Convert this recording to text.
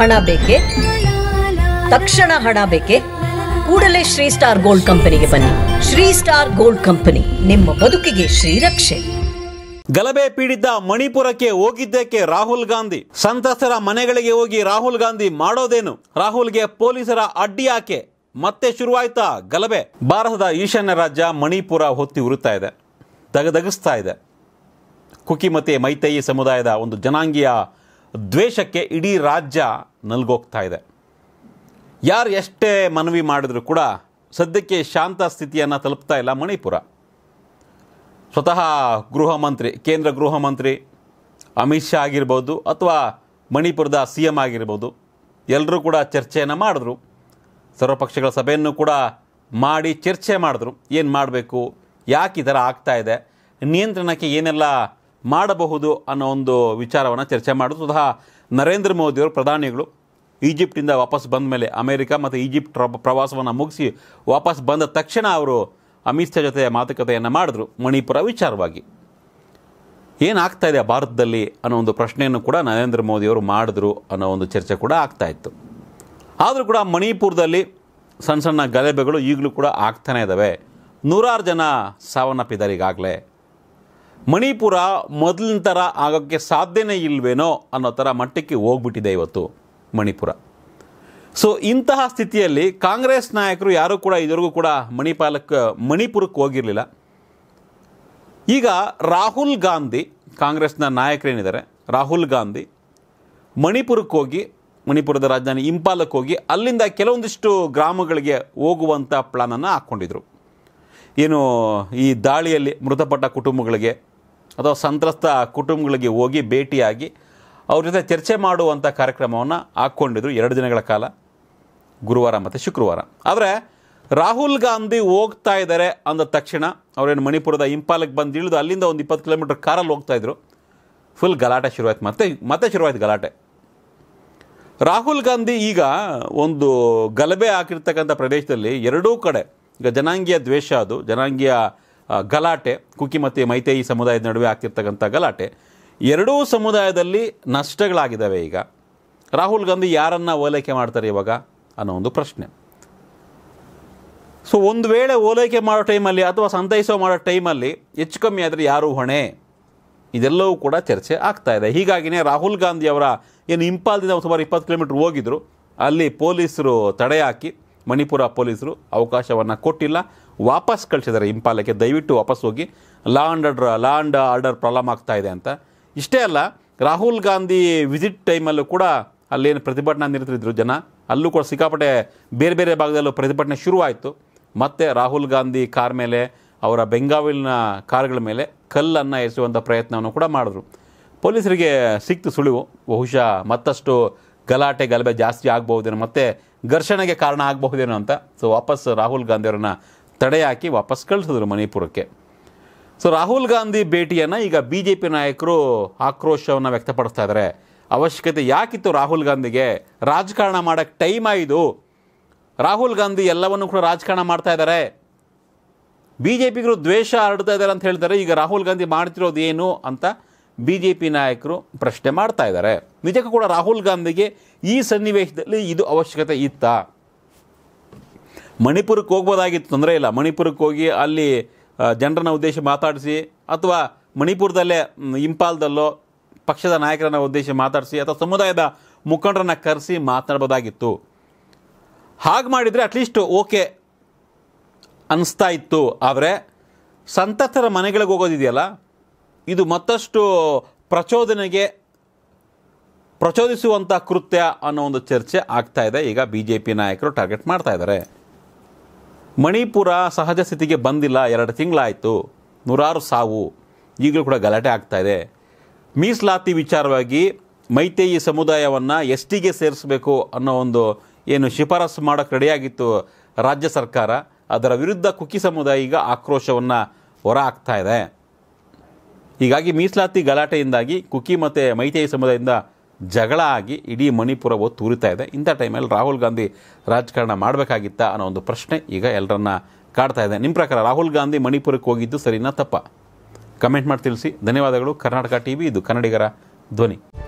ಹಣ ಬೇಕೆ ತಕ್ಷಣ ಹಣ ಬೇಕೆ ಕೂಡಲೇ ಶ್ರೀ ಸ್ಟಾರ್ ಗೋಲ್ಡ್ ಕಂಪನಿಗೆ ಬನ್ನಿ ಶ್ರೀ ಸ್ಟಾರ್ ಗೋಲ್ಡ್ ಕಂಪನಿ ನಿಮ್ಮ ಬದುಕಿಗೆ ಶ್ರೀರಕ್ಷೆ ಗಲಭೆ ಪೀಡಿತ ಮಣಿಪುರಕ್ಕೆ ಹೋಗಿದ್ದಕ್ಕೆ ರಾಹುಲ್ ಗಾಂಧಿ ಸಂತ್ರಸ್ತರ ಮನೆಗಳಿಗೆ ಹೋಗಿ ರಾಹುಲ್ ಗಾಂಧಿ ಮಾಡೋದೇನು ರಾಹುಲ್ಗೆ ಪೊಲೀಸರ ಅಡ್ಡಿ ಯಾಕೆ ಮತ್ತೆ ಶುರುವಾಯ್ತಾ ಗಲಭೆ ಭಾರತದ ಈಶಾನ್ಯ ರಾಜ್ಯ ಮಣಿಪುರ ಹೊತ್ತಿ ಉರುತ್ತಾ ಇದೆ ದಗದಗಿಸ್ತಾ ಇದೆ ಕುಕಿಮತೆ ಮೈತೈ ಸಮುದಾಯದ ಒಂದು ಜನಾಂಗೀಯ ದ್ವೇಷಕ್ಕೆ ಇಡೀ ರಾಜ್ಯ ನಲ್ಗೋಗ್ತಾ ಇದೆ ಯಾರು ಎಷ್ಟೇ ಮನವಿ ಮಾಡಿದರೂ ಕೂಡ ಸದ್ಯಕ್ಕೆ ಶಾಂತ ಸ್ಥಿತಿಯನ್ನು ತಲುಪ್ತಾ ಇಲ್ಲ ಮಣಿಪುರ ಸ್ವತಃ ಗೃಹ ಮಂತ್ರಿ ಕೇಂದ್ರ ಗೃಹ ಮಂತ್ರಿ ಅಮಿತ್ ಶಾ ಆಗಿರ್ಬೋದು ಅಥವಾ ಮಣಿಪುರದ ಸಿ ಎಮ್ ಆಗಿರ್ಬೋದು ಎಲ್ಲರೂ ಕೂಡ ಚರ್ಚೆಯನ್ನು ಮಾಡಿದ್ರು ಸರ್ವಪಕ್ಷಗಳ ಸಭೆಯನ್ನು ಕೂಡ ಮಾಡಿ ಚರ್ಚೆ ಮಾಡಿದ್ರು ಏನು ಮಾಡಬೇಕು ಯಾಕೆ ಈ ಥರ ಆಗ್ತಾಯಿದೆ ನಿಯಂತ್ರಣಕ್ಕೆ ಏನೆಲ್ಲ ಮಾಡಬಹುದು ಅನ್ನೋ ಒಂದು ವಿಚಾರವನ್ನು ಚರ್ಚೆ ಮಾಡೋದು ಸ್ವತಃ ನರೇಂದ್ರ ಮೋದಿಯವರು ಪ್ರಧಾನಿಗಳು ಈಜಿಪ್ಟಿಂದ ವಾಪಸ್ ಬಂದ ಮೇಲೆ ಅಮೇರಿಕ ಮತ್ತು ಈಜಿಪ್ಟ್ ಪ್ರವಾಸವನ್ನು ಮುಗಿಸಿ ವಾಪಸ್ ಬಂದ ತಕ್ಷಣ ಅವರು ಅಮಿತ್ ಶಾ ಜೊತೆ ಮಾತುಕತೆಯನ್ನು ಮಾಡಿದ್ರು ಮಣಿಪುರ ವಿಚಾರವಾಗಿ ಏನಾಗ್ತಾ ಇದೆ ಭಾರತದಲ್ಲಿ ಅನ್ನೋ ಒಂದು ಪ್ರಶ್ನೆಯನ್ನು ಕೂಡ ನರೇಂದ್ರ ಮೋದಿಯವರು ಮಾಡಿದ್ರು ಅನ್ನೋ ಒಂದು ಚರ್ಚೆ ಕೂಡ ಆಗ್ತಾ ಇತ್ತು ಆದರೂ ಕೂಡ ಮಣಿಪುರದಲ್ಲಿ ಸಣ್ಣ ಸಣ್ಣ ಗಲಭೆಗಳು ಈಗಲೂ ಕೂಡ ಆಗ್ತಾನೇ ಇದ್ದಾವೆ ನೂರಾರು ಜನ ಸಾವನ್ನಪ್ಪಿದ್ದಾರೆ ಈಗಾಗಲೇ ಮಣಿಪುರ ಮೊದಲಿನ ಥರ ಆಗೋಕ್ಕೆ ಸಾಧ್ಯನೇ ಇಲ್ವೇನೋ ಅನ್ನೋ ಥರ ಮಟ್ಟಕ್ಕೆ ಹೋಗ್ಬಿಟ್ಟಿದೆ ಇವತ್ತು ಮಣಿಪುರ ಸೊ ಇಂತಹ ಸ್ಥಿತಿಯಲ್ಲಿ ಕಾಂಗ್ರೆಸ್ ನಾಯಕರು ಯಾರೂ ಕೂಡ ಇದುವರೆಗೂ ಕೂಡ ಮಣಿಪಾಲಕ್ಕೆ ಮಣಿಪುರಕ್ಕೆ ಹೋಗಿರಲಿಲ್ಲ ಈಗ ರಾಹುಲ್ ಗಾಂಧಿ ಕಾಂಗ್ರೆಸ್ನ ನಾಯಕರೇನಿದ್ದಾರೆ ರಾಹುಲ್ ಗಾಂಧಿ ಮಣಿಪುರಕ್ಕೆ ಹೋಗಿ ಮಣಿಪುರದ ರಾಜಧಾನಿ ಇಂಪಾಲಕ್ಕೆ ಹೋಗಿ ಅಲ್ಲಿಂದ ಕೆಲವೊಂದಿಷ್ಟು ಗ್ರಾಮಗಳಿಗೆ ಹೋಗುವಂಥ ಪ್ಲಾನನ್ನು ಹಾಕ್ಕೊಂಡಿದ್ರು ಏನು ಈ ದಾಳಿಯಲ್ಲಿ ಮೃತಪಟ್ಟ ಕುಟುಂಬಗಳಿಗೆ ಅಥವಾ ಸಂತ್ರಸ್ತ ಕುಟುಂಬಗಳಿಗೆ ಹೋಗಿ ಭೇಟಿಯಾಗಿ ಅವ್ರ ಜೊತೆ ಚರ್ಚೆ ಮಾಡುವಂಥ ಕಾರ್ಯಕ್ರಮವನ್ನು ಹಾಕ್ಕೊಂಡಿದ್ರು ಎರಡು ದಿನಗಳ ಕಾಲ ಗುರುವಾರ ಮತ್ತು ಶುಕ್ರವಾರ ಆದರೆ ರಾಹುಲ್ ಗಾಂಧಿ ಹೋಗ್ತಾ ಇದ್ದಾರೆ ಅಂದ ತಕ್ಷಣ ಅವರೇನು ಮಣಿಪುರದ ಇಂಪಾಲಿಗೆ ಬಂದು ಇಳಿದು ಅಲ್ಲಿಂದ ಒಂದು ಇಪ್ಪತ್ತು ಕಿಲೋಮೀಟ್ರ್ ಕಾರಲ್ಲಿ ಹೋಗ್ತಾಯಿದ್ರು ಫುಲ್ ಗಲಾಟೆ ಶುರುವಾಯಿತು ಮತ್ತೆ ಮತ್ತೆ ಶುರುವಾಯಿತು ಗಲಾಟೆ ರಾಹುಲ್ ಗಾಂಧಿ ಈಗ ಒಂದು ಗಲಭೆ ಹಾಕಿರ್ತಕ್ಕಂಥ ಪ್ರದೇಶದಲ್ಲಿ ಎರಡೂ ಕಡೆ ಈಗ ಜನಾಂಗೀಯ ದ್ವೇಷ ಅದು ಜನಾಂಗೀಯ ಗಲಾಟೆ ಕುಕಿ ಮತ್ತು ಮೈತೈ ಸಮುದಾಯದ ನಡುವೆ ಆಗ್ತಿರ್ತಕ್ಕಂಥ ಗಲಾಟೆ ಎರಡೂ ಸಮುದಾಯದಲ್ಲಿ ನಷ್ಟಗಳಾಗಿದ್ದಾವೆ ಈಗ ರಾಹುಲ್ ಗಾಂಧಿ ಯಾರನ್ನು ಓಲೈಕೆ ಮಾಡ್ತಾರೆ ಇವಾಗ ಅನ್ನೋ ಒಂದು ಪ್ರಶ್ನೆ ಸೊ ಒಂದು ವೇಳೆ ಓಲೈಕೆ ಮಾಡೋ ಟೈಮಲ್ಲಿ ಅಥವಾ ಸಂತೈಸೋ ಮಾಡೋ ಟೈಮಲ್ಲಿ ಹೆಚ್ಚು ಕಮ್ಮಿ ಆದರೆ ಯಾರು ಹೊಣೆ ಇದೆಲ್ಲವೂ ಕೂಡ ಚರ್ಚೆ ಆಗ್ತಾ ಇದೆ ಹೀಗಾಗಿನೇ ರಾಹುಲ್ ಗಾಂಧಿ ಅವರ ಏನು ಇಂಪಾಲ್ದಿಂದ ಸುಮಾರು ಇಪ್ಪತ್ತು ಕಿಲೋಮೀಟ್ರ್ ಹೋಗಿದ್ರು ಅಲ್ಲಿ ಪೊಲೀಸರು ತಡೆ ಹಾಕಿ ಮಣಿಪುರ ಪೊಲೀಸರು ಅವಕಾಶವನ್ನು ಕೊಟ್ಟಿಲ್ಲ ವಾಪಸ್ ಕಳಿಸಿದ್ದಾರೆ ಇಂಪಾಲಕ್ಕೆ ದಯವಿಟ್ಟು ವಾಪಸ್ ಹೋಗಿ law and order law and order problem ಆಗ್ತಾ ಇದೆ ಅಂತ ಇಷ್ಟೇ ಅಲ್ಲ ರಾಹುಲ್ ಗಾಂಧಿ ವಿಸಿಟ್ ಟೈಮಲ್ಲೂ ಕೂಡ ಅಲ್ಲೇನು ಪ್ರತಿಭಟನೆ ನಿರ್ತಿದ್ರು ಜನ ಅಲ್ಲೂ ಕೂಡ ಸಿಕ್ಕಾಪಟ್ಟೆ ಬೇರೆ ಬೇರೆ ಭಾಗದಲ್ಲೂ ಪ್ರತಿಭಟನೆ ಶುರುವಾಯಿತು ಮತ್ತು ರಾಹುಲ್ ಗಾಂಧಿ ಕಾರ್ ಮೇಲೆ ಅವರ ಬೆಂಗಾವಿಲಿನ ಕಾರ್ಗಳ ಮೇಲೆ ಕಲ್ಲನ್ನು ಎಸೆಯುವಂಥ ಪ್ರಯತ್ನವನ್ನು ಕೂಡ ಮಾಡಿದ್ರು ಪೊಲೀಸರಿಗೆ ಸಿಕ್ತು ಸುಳಿವು ಬಹುಶಃ ಮತ್ತಷ್ಟು ಗಲಾಟೆ ಗಲಭೆ ಜಾಸ್ತಿ ಆಗಬಹುದೇನೋ ಮತ್ತು ಘರ್ಷಣೆಗೆ ಕಾರಣ ಆಗಬಹುದೇನೋ ಅಂತ ಸೊ ವಾಪಸ್ ರಾಹುಲ್ ಗಾಂಧಿಯವರನ್ನು ತಡೆ ಹಾಕಿ ವಾಪಸ್ ಕಳಿಸಿದ್ರು ಮಣಿಪುರಕ್ಕೆ ಸೊ ರಾಹುಲ್ ಗಾಂಧಿ ಭೇಟಿಯನ್ನು ಈಗ ಬಿ ಜೆ ಪಿ ನಾಯಕರು ಆಕ್ರೋಶವನ್ನು ವ್ಯಕ್ತಪಡಿಸ್ತಾ ಇದ್ದಾರೆ ಅವಶ್ಯಕತೆ ಯಾಕಿತ್ತು ರಾಹುಲ್ ಗಾಂಧಿಗೆ ರಾಜಕಾರಣ ಮಾಡೋಕ್ಕೆ ಟೈಮ್ ಆಯಿತು ರಾಹುಲ್ ಗಾಂಧಿ ಎಲ್ಲವನ್ನು ಕೂಡ ರಾಜಕಾರಣ ಮಾಡ್ತಾ ಇದ್ದಾರೆ ಬಿ ಜೆ ಪಿಗರು ದ್ವೇಷ ಹರಡ್ತಾ ಇದ್ದಾರೆ ಅಂತ ಹೇಳ್ತಾರೆ ಈಗ ರಾಹುಲ್ ಗಾಂಧಿ ಮಾಡ್ತಿರೋದು ಏನು ಅಂತ ಬಿ ಜೆ ಪಿ ನಾಯಕರು ಪ್ರಶ್ನೆ ಮಾಡ್ತಾ ಇದ್ದಾರೆ ನಿಜಕ್ಕೂ ಕೂಡ ರಾಹುಲ್ ಗಾಂಧಿಗೆ ಈ ಸನ್ನಿವೇಶದಲ್ಲಿ ಇದು ಅವಶ್ಯಕತೆ ಇತ್ತಾ ಮಣಿಪುರಕ್ಕೆ ಹೋಗ್ಬೋದಾಗಿತ್ತು ತೊಂದರೆ ಇಲ್ಲ ಮಣಿಪುರಕ್ಕೆ ಹೋಗಿ ಅಲ್ಲಿ ಜನರನ್ನ ಉದ್ದೇಶ ಮಾತಾಡಿಸಿ ಅಥವಾ ಮಣಿಪುರದಲ್ಲೇ ಇಂಪಾಲ್ದಲ್ಲೋ ಪಕ್ಷದ ನಾಯಕರನ್ನ ಉದ್ದೇಶ ಮಾತಾಡಿಸಿ ಅಥವಾ ಸಮುದಾಯದ ಮುಖಂಡರನ್ನ ಕರೆಸಿ ಮಾತನಾಡ್ಬೋದಾಗಿತ್ತು ಹಾಗೆ ಮಾಡಿದರೆ ಅಟ್ಲೀಸ್ಟ್ ಓಕೆ ಅನ್ನಿಸ್ತಾ ಇತ್ತು ಆದರೆ ಸಂತಸ್ತರ ಮನೆಗಳಿಗೆ ಹೋಗೋದಿದೆಯಲ್ಲ ಇದು ಮತ್ತಷ್ಟು ಪ್ರಚೋದನೆಗೆ ಪ್ರಚೋದಿಸುವಂಥ ಕೃತ್ಯ ಅನ್ನೋ ಒಂದು ಚರ್ಚೆ ಆಗ್ತಾ ಇದೆ ಈಗ ಬಿ ಜೆ ಪಿ ನಾಯಕರು ಟಾರ್ಗೆಟ್ ಮಾಡ್ತಾ ಇದ್ದಾರೆ ಮಣಿಪುರ ಸಹಜ ಸ್ಥಿತಿಗೆ ಬಂದಿಲ್ಲ ಎರಡು ತಿಂಗಳಾಯಿತು ನೂರಾರು ಸಾವು ಈಗಲೂ ಕೂಡ ಗಲಾಟೆ ಆಗ್ತಾ ಇದೆ ಮೀಸಲಾತಿ ವಿಚಾರವಾಗಿ ಮೈತೇಯಿ ಸಮುದಾಯವನ್ನು ಎಸ್ ಟಿಗೆ ಸೇರಿಸಬೇಕು ಅನ್ನೋ ಒಂದು ಏನು ಶಿಫಾರಸು ಮಾಡೋಕ್ಕೆ ರೆಡಿಯಾಗಿತ್ತು ರಾಜ್ಯ ಸರ್ಕಾರ ಅದರ ವಿರುದ್ಧ ಕುಕ್ಕಿ ಸಮುದಾಯ ಈಗ ಆಕ್ರೋಶವನ್ನು ಹೊರ ಹಾಕ್ತಾ ಇದೆ ಹೀಗಾಗಿ ಮೀಸಲಾತಿ ಗಲಾಟೆಯಿಂದಾಗಿ ಕುಕ್ಕಿ ಮತ್ತು ಮೈತೇಯಿ ಸಮುದಾಯದಿಂದ ಜಗಳ ಆಗಿ ಇಡೀ ಮಣಿಪುರವು ತೂರಿತಾ ಇದೆ ಇಂಥ ಟೈಮಲ್ಲಿ ರಾಹುಲ್ ಗಾಂಧಿ ರಾಜಕಾರಣ ಮಾಡಬೇಕಾಗಿತ್ತಾ ಅನ್ನೋ ಒಂದು ಪ್ರಶ್ನೆ ಈಗ ಎಲ್ಲರನ್ನ ಕಾಡ್ತಾ ಇದೆ ನಿಮ್ಮ ಪ್ರಕಾರ ರಾಹುಲ್ ಗಾಂಧಿ ಮಣಿಪುರಕ್ಕೆ ಹೋಗಿದ್ದು ಸರಿನಾ ತಪ್ಪ ಕಮೆಂಟ್ ಮಾಡಿ ತಿಳಿಸಿ ಧನ್ಯವಾದಗಳು ಕರ್ನಾಟಕ ಟಿ ವಿ ಇದು ಕನ್ನಡಿಗರ ಧ್ವನಿ